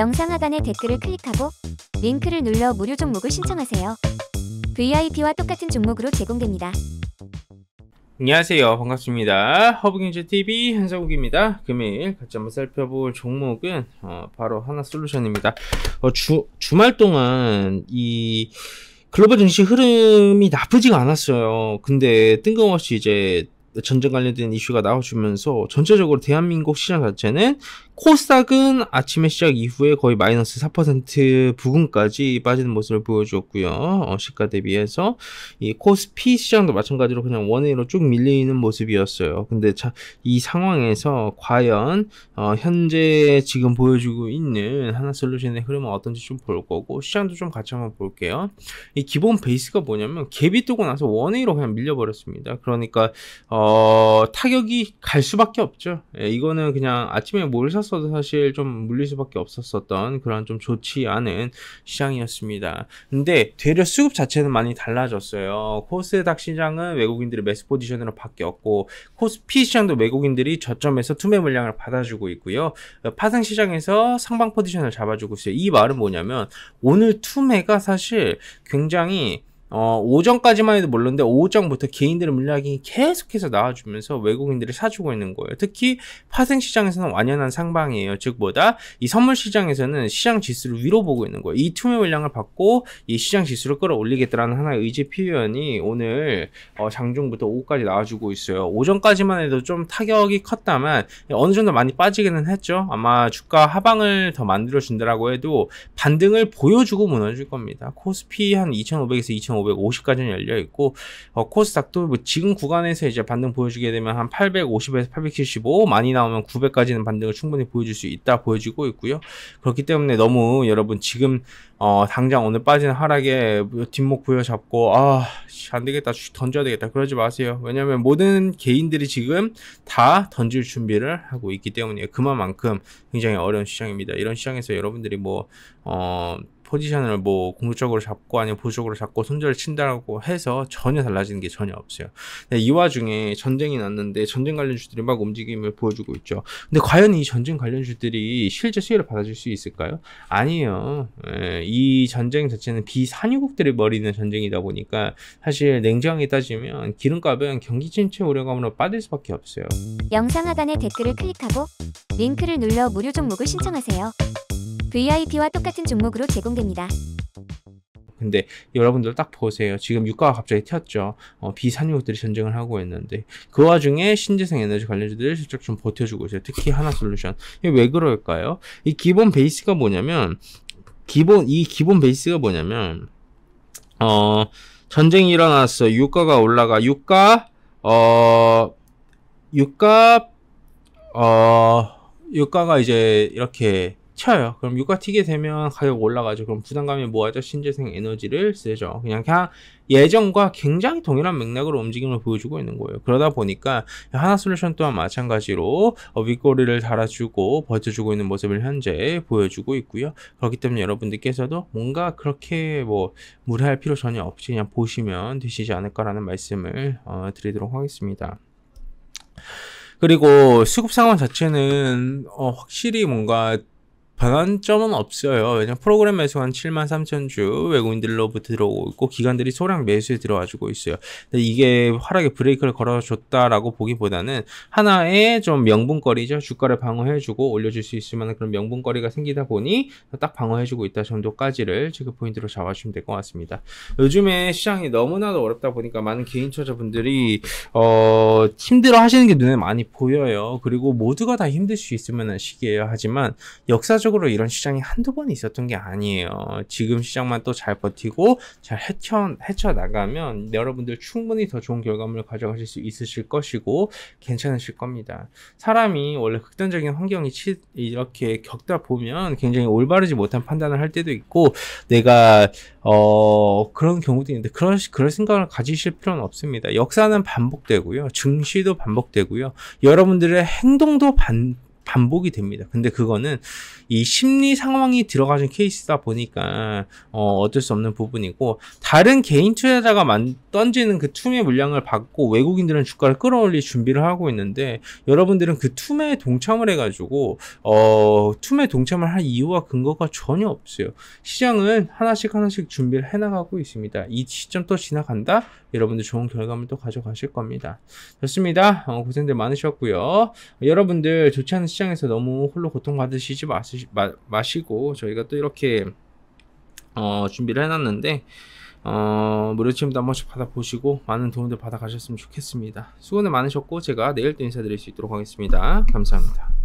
영상 하단의 댓글을 클릭하고 링크를 눌러 무료 종목을 신청하세요. VIP와 똑같은 종목으로 제공됩니다. 안녕하세요. 반갑습니다. 허브경제TV 현상욱입니다 금일 같이 한번 살펴볼 종목은 어, 바로 하나솔루션입니다. 어, 주, 주말 동안 이 글로벌 증시 흐름이 나쁘지가 않았어요. 근데 뜬금없이 이제 전쟁 관련된 이슈가 나와주면서 전체적으로 대한민국 시장 자체는 코스닥은 아침에 시작 이후에 거의 마이너스 4% 부근까지 빠지는 모습을 보여주었고요. 어, 시가 대비해서 이 코스피 시장도 마찬가지로 그냥 원외로 쭉 밀리는 모습이었어요. 근데 자, 이 상황에서 과연 어, 현재 지금 보여주고 있는 하나솔루션의 흐름은 어떤지 좀 볼 거고 시장도 좀 같이 한번 볼게요. 이 기본 베이스가 뭐냐면 갭이 뜨고 나서 원외로 그냥 밀려버렸습니다. 그러니까 어, 어, 타격이 갈 수밖에 없죠. 예, 이거는 그냥 아침에 뭘 샀어도 사실 좀 물릴 수밖에 없었었던 그런 좀 좋지 않은 시장이었습니다. 근데 되려 수급 자체는 많이 달라졌어요. 코스닥 시장은 외국인들이 매수 포지션으로 바뀌었고 코스피 시장도 외국인들이 저점에서 투매 물량을 받아주고 있고요. 어, 파생 시장에서 상방 포지션을 잡아주고 있어요. 이 말은 뭐냐면 오늘 투매가 사실 굉장히 어, 오전까지만 해도 몰랐는데 오후장부터 개인들의 물량이 계속해서 나와주면서 외국인들이 사주고 있는 거예요. 특히 파생시장에서는 완연한 상방이에요. 즉 뭐다? 이 선물시장에서는 시장 지수를 위로 보고 있는 거예요. 이 투매 물량을 받고 이 시장 지수를 끌어올리겠다라는 하나의 의지 표현이 오늘 어, 장중부터 오후까지 나와주고 있어요. 오전까지만 해도 좀 타격이 컸다만 어느 정도 많이 빠지기는 했죠. 아마 주가 하방을 더 만들어준다라고 해도 반등을 보여주고 무너질 겁니다. 코스피 한 2,500에서 2,500 550까지는 열려 있고 어, 코스닥도 뭐 지금 구간에서 이제 반등 보여주게 되면 한 850에서 875 많이 나오면 900까지는 반등을 충분히 보여줄 수 있다 보여지고 있고요. 그렇기 때문에 너무 여러분 지금 어, 당장 오늘 빠진 하락에 뭐 뒷목 부여잡고 아안 되겠다 던져야 되겠다 그러지 마세요. 왜냐하면 모든 개인들이 지금 다 던질 준비를 하고 있기 때문에 그만큼 굉장히 어려운 시장입니다. 이런 시장에서 여러분들이 뭐 어. 포지션을 뭐 공격적으로 잡고 아니면 보조적으로 잡고 손절을 친다고 해서 전혀 달라지는 게 전혀 없어요. 이 와중에 전쟁이 났는데 전쟁 관련주들이 막 움직임을 보여주고 있죠. 근데 과연 이 전쟁 관련주들이 실제 수혜를 받아줄 수 있을까요? 아니에요. 예, 이 전쟁 자체는 비산유국들이 머리는 전쟁이다 보니까 사실 냉정하게 따지면 기름값은 경기 침체 우려감으로 빠질 수밖에 없어요. 영상 하단에 댓글을 클릭하고 링크를 눌러 무료 종목을 신청하세요. VIP와 똑같은 종목으로 제공됩니다. 근데 여러분들 딱 보세요. 지금 유가가 갑자기 튀었죠. 어, 비산유국들이 전쟁을 하고 있는데 그 와중에 신재생 에너지 관련주들이 실적 좀 버텨주고 있어요. 특히 하나솔루션. 왜 그럴까요? 이 기본 베이스가 뭐냐면 기본 이 기본 베이스가 뭐냐면 어 전쟁이 일어났어. 유가가 올라가. 유가 어 유가 어 유가가 이제 이렇게 쳐요. 그럼 유가 튀게 되면 가격 올라가죠. 그럼 부담감이 모아져 신재생 에너지를 쓰죠. 그냥, 그냥 예전과 굉장히 동일한 맥락으로 움직임을 보여주고 있는 거예요. 그러다 보니까 하나 솔루션 또한 마찬가지로 어, 윗꼬리를 달아주고 버텨주고 있는 모습을 현재 보여주고 있고요. 그렇기 때문에 여러분들께서도 뭔가 그렇게 뭐 무리할 필요 전혀 없이 그냥 보시면 되시지 않을까라는 말씀을 어, 드리도록 하겠습니다. 그리고 수급 상황 자체는 어, 확실히 뭔가 변환점은 없어요. 왜냐 면 프로그램 매수한 7만 3천 주 외국인들로부터 들어오고 있고 기관들이 소량 매수에 들어와주고 있어요. 근데 이게 하락에 브레이크를 걸어줬다라고 보기보다는 하나의 좀 명분거리죠. 주가를 방어해주고 올려줄 수 있을 만한 그런 명분거리가 생기다 보니 딱 방어해주고 있다 정도까지를 지금 포인트로 잡아주시면 될 것 같습니다. 요즘에 시장이 너무나도 어렵다 보니까 많은 개인 투자자분들이 어, 힘들어 하시는 게 눈에 많이 보여요. 그리고 모두가 다 힘들 수 있으면 시기예요. 하지만 역사적 역사적으로 이런 시장이 한두 번 있었던 게 아니에요. 지금 시장만 또 잘 버티고 잘 헤쳐, 헤쳐나가면 여러분들 충분히 더 좋은 결과물을 가져가실 수 있으실 것이고 괜찮으실 겁니다. 사람이 원래 극단적인 환경이 치, 이렇게 겪다 보면 굉장히 올바르지 못한 판단을 할 때도 있고 내가 어, 그런 경우도 있는데 그런 그럴 생각을 가지실 필요는 없습니다. 역사는 반복되고요. 증시도 반복되고요. 여러분들의 행동도 반 반복이 됩니다. 근데 그거는 이 심리 상황이 들어가진 케이스다 보니까 어, 어쩔 수 없는 부분이고 다른 개인 투자자가 만, 던지는 그 투매 물량을 받고 외국인들은 주가를 끌어올릴 준비를 하고 있는데 여러분들은 그 투매에 동참을 해가지고 어, 투매 동참을 할 이유와 근거가 전혀 없어요. 시장은 하나씩 하나씩 준비를 해나가고 있습니다. 이 시점 또 지나간다? 여러분들 좋은 결과물 또 가져가실 겁니다. 좋습니다. 어, 고생들 많으셨고요. 여러분들 좋지 않은 시 시장에서 너무 홀로 고통받으시지 마시, 마, 마시고 저희가 또 이렇게 어, 준비를 해놨는데 어, 무료 체험도 한 번씩 받아보시고 많은 도움들 받아가셨으면 좋겠습니다. 수고는 많으셨고 제가 내일 또 인사드릴 수 있도록 하겠습니다. 감사합니다.